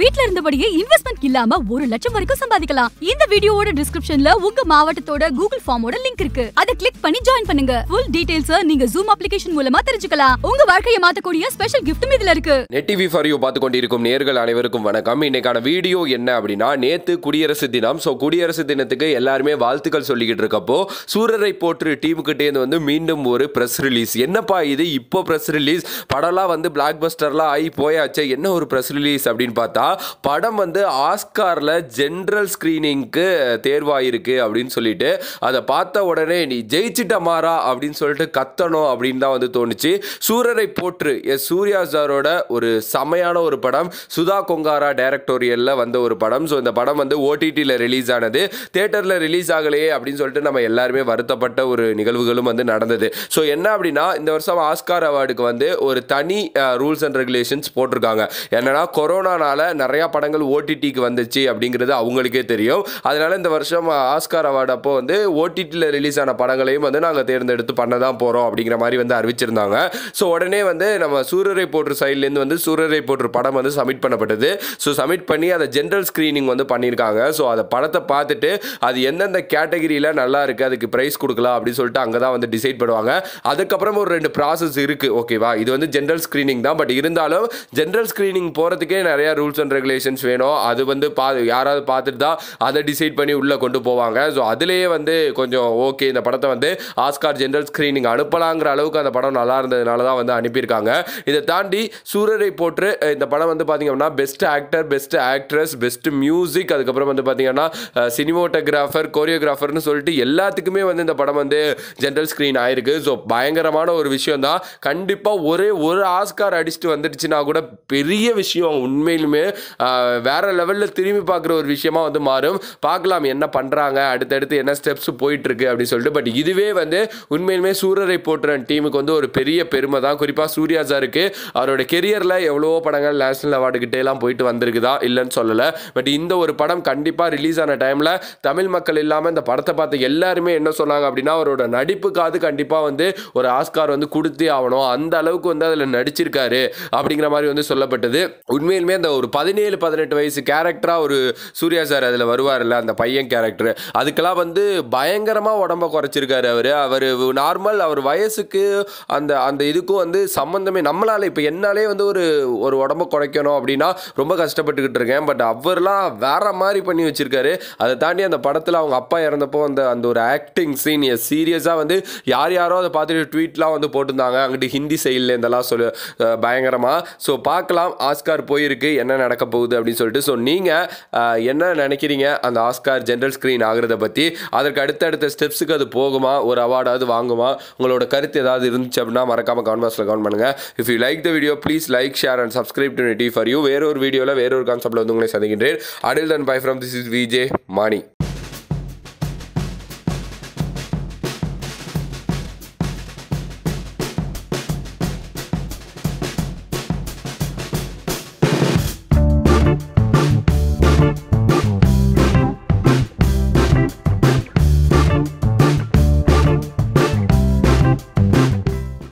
வீட்ல இருந்தபடியே இன்வெஸ்ட்மெண்ட் இல்லாம ஒரு லட்சம் வரைக்கும் சம்பாதிக்கலாம் இந்த வீடியோவோட டிஸ்கிரிப்ஷன்ல உங்க மாவட்டத்தோட கூகுள் ஃபார்மோட லிங்க் இருக்கு அதை கிளிக் பண்ணி ஜாயின் பண்ணுங்க ஃபுல் டீடைல்ஸ் நீங்க ஜூம் அப்ளிகேஷன் மூலமா தெரிஞ்சுக்கலாம் உங்க வாழ்க்கையை மாத்தக்கூடிய ஸ்பெஷல் கிஃப்ட் இதுல இருக்கு நெட் டிவி ஃபார் யூ பார்த்து கொண்டிருக்கும் நேர்கள் அனைவருக்கும் வணக்கம் இன்னைக்கான வீடியோ என்ன அப்படின்னா நேத்து குடியரசு தினம் சோ குடியரசு தினத்துக்கு எல்லாருமே வாழ்த்துக்கள் சொல்லிக்கிட்டு இருக்கப்போ சூரரை போற்று கிட்டே வந்து மீண்டும் ஒரு பிரஸ் ரிலீஸ் என்னப்பா இது இப்போ பிரஸ் ரிலீஸ் படம்லாம் வந்து பிளாக் பஸ்டர்லாம் ஆகி போயாச்சே என்ன ஒரு பிரஸ் ரிலீஸ் அப்படின்னு பார்த்தா படம் வந்து ஆஸ்காரில் ஜென்ரல் ஸ்க்ரீனிங்க்கு தேர்வாயிருக்கு அப்படின்னு சொல்லிட்டு அதை பார்த்த உடனே நீ ஜெயிச்சிட்ட மாறா அப்படின்னு சொல்லிட்டு கத்தணும் அப்படின்னு தான் வந்து தோணுச்சு சூரரை போற்று எஸ் சூர்யா சாரோட ஒரு செமையான ஒரு படம் சுதா கொங்காரா டைரக்டோரியலில் வந்த ஒரு படம் ஸோ இந்த படம் வந்து ஓடிடியில் ரிலீஸ் ஆனது தேட்டரில் ரிலீஸ் ஆகலையே அப்படின்னு சொல்லிட்டு நம்ம எல்லாருமே வருத்தப்பட்ட ஒரு நிகழ்வுகளும் வந்து நடந்தது ஸோ என்ன அப்படின்னா இந்த வருஷம் ஆஸ்கார் அவார்டுக்கு வந்து ஒரு தனி ரூல்ஸ் அண்ட் ரெகுலேஷன்ஸ் போட்டிருக்காங்க என்னன்னா கொரோனானால நிறையா படங்கள் ஓடிடிக்கு வந்துச்சு அப்படிங்கிறது அவங்களுக்கே தெரியும் அதனால் இந்த வருஷம் ஆஸ்கார் அவார்டு அப்போ வந்து ஓடிடியில் ரிலீஸ் ஆன படங்களையும் வந்து நாங்கள் தேர்ந்தெடுத்து பண்ண தான் போகிறோம் அப்படிங்கிற மாதிரி வந்து அறிவிச்சிருந்தாங்க ஸோ உடனே வந்து நம்ம சூரரை போட்டு சைட்லேருந்து வந்து சூரரை போட்டு படம் வந்து சப்மிட் பண்ணப்பட்டது ஸோ சப்மிட் பண்ணி அதை ஜென்ரல் ஸ்க்ரீனிங் வந்து பண்ணியிருக்காங்க ஸோ அதை படத்தை பார்த்துட்டு அது எந்தெந்த கேட்டகரியில் நல்லா இருக்குது அதுக்கு ப்ரைஸ் கொடுக்கலாம் அப்படின்னு சொல்லிட்டு அங்கே தான் வந்து டிசைட் பண்ணுவாங்க அதுக்கப்புறம் ஒரு ரெண்டு ப்ராசஸ் இருக்குது ஓகேவா இது வந்து ஜென்ரல் ஸ்க்ரீனிங் தான் பட் இருந்தாலும் ஜென்ரல் ஸ்க்ரீனிங் போகிறதுக்கே நிறையா ரூல்ஸ் ரூல்ஸ் அண்ட் ரெகுலேஷன்ஸ் வேணும் அது வந்து பா யாராவது பார்த்துட்டு தான் அதை டிசைட் பண்ணி உள்ளே கொண்டு போவாங்க ஸோ அதுலேயே வந்து கொஞ்சம் ஓகே இந்த படத்தை வந்து ஆஸ்கார் ஜென்ரல் ஸ்க்ரீனிங் அனுப்பலாங்கிற அளவுக்கு அந்த படம் நல்லா இருந்ததுனால தான் வந்து அனுப்பியிருக்காங்க இதை தாண்டி சூரரை போட்டு இந்த படம் வந்து பார்த்திங்க அப்படின்னா best actor best actress best music அதுக்கப்புறம் வந்து பார்த்திங்கன்னா சினிமோட்டோகிராஃபர் கோரியோகிராஃபர்னு சொல்லிட்டு எல்லாத்துக்குமே வந்து இந்த படம் வந்து ஜென்ரல் ஸ்க்ரீன் ஆயிருக்கு ஸோ பயங்கரமான ஒரு விஷயம் தான் கண்டிப்பாக ஒரே ஒரு ஆஸ்கார் அடிச்சுட்டு வந்துடுச்சுன்னா கூட பெரிய விஷயம் உண்மையிலுமே வேற லெவலில் திரும்பி பார்க்குற ஒரு விஷயமா வந்து மாறும் பார்க்கலாம் என்ன பண்ணுறாங்க அடுத்தடுத்து என்ன ஸ்டெப்ஸ் போயிட்டுருக்கு அப்படின்னு சொல்லிட்டு பட் இதுவே வந்து உண்மையிலுமே சூரரை போட்டுற டீமுக்கு வந்து ஒரு பெரிய பெருமை தான் குறிப்பாக சூர்யா சாருக்கு அவரோட கெரியரில் எவ்வளவோ படங்கள் நேஷனல் அவார்டுக்கிட்டே எல்லாம் போயிட்டு வந்திருக்குதா இல்லைன்னு சொல்லலை பட் இந்த ஒரு படம் கண்டிப்பாக ரிலீஸ் ஆன டைமில் தமிழ் மக்கள் இல்லாமல் இந்த படத்தை பார்த்து எல்லாருமே என்ன சொன்னாங்க அப்படின்னா அவரோட நடிப்புக்காவது கண்டிப்பாக வந்து ஒரு ஆஸ்கார் வந்து கொடுத்தே ஆகணும் அந்த அளவுக்கு வந்து அதில் நடிச்சிருக்காரு அப்படிங்கிற மாதிரி வந்து சொல்லப்பட்டது உண்மையிலுமே அந்த ஒரு பதினேழு பதினெட்டு வயசு கேரக்டராக ஒரு சூர்யா சார் அதில் வருவார்ல அந்த பையன் கேரக்டர் அதுக்கெல்லாம் வந்து பயங்கரமாக உடம்ப குறைச்சிருக்காரு அவர் அவர் நார்மல் அவர் வயசுக்கு அந்த அந்த இதுக்கும் வந்து சம்மந்தமே நம்மளால் இப்போ என்னாலே வந்து ஒரு ஒரு உடம்ப குறைக்கணும் அப்படின்னா ரொம்ப கஷ்டப்பட்டுக்கிட்டு இருக்கேன் பட் அவர்லாம் வேற மாதிரி பண்ணி வச்சுருக்காரு அதை தாண்டி அந்த படத்தில் அவங்க அப்பா இறந்தப்போ அந்த அந்த ஒரு ஆக்டிங் சீன் சீரியஸாக வந்து யார் யாரோ அதை பார்த்துட்டு ட்வீட்லாம் வந்து போட்டிருந்தாங்க அங்கிட்டு ஹிந்தி செயலில் இதெல்லாம் சொல்லு பயங்கரமாக ஸோ பார்க்கலாம் ஆஸ்கார் போயிருக்கு என்ன நடக்க போகுது அப்படின்னு சொல்லிட்டு ஸோ நீங்கள் என்ன நினைக்கிறீங்க அந்த ஆஸ்கார் ஜென்ரல் ஸ்க்ரீன் ஆகிறத பற்றி அதற்கு அடுத்தடுத்த ஸ்டெப்ஸுக்கு அது போகுமா ஒரு அவார்டாவது வாங்குமா உங்களோட கருத்து ஏதாவது இருந்துச்சு அப்படின்னா மறக்காமல் கமெண்ட் பாக்ஸில் கமெண்ட் பண்ணுங்கள் if you like the video please like share and subscribe to D for you வேறொரு வீடியோவில் வேறொரு கான்செப்டில் வந்து உங்களை சந்திக்கின்றேன் until then bye from this is VJ மாணி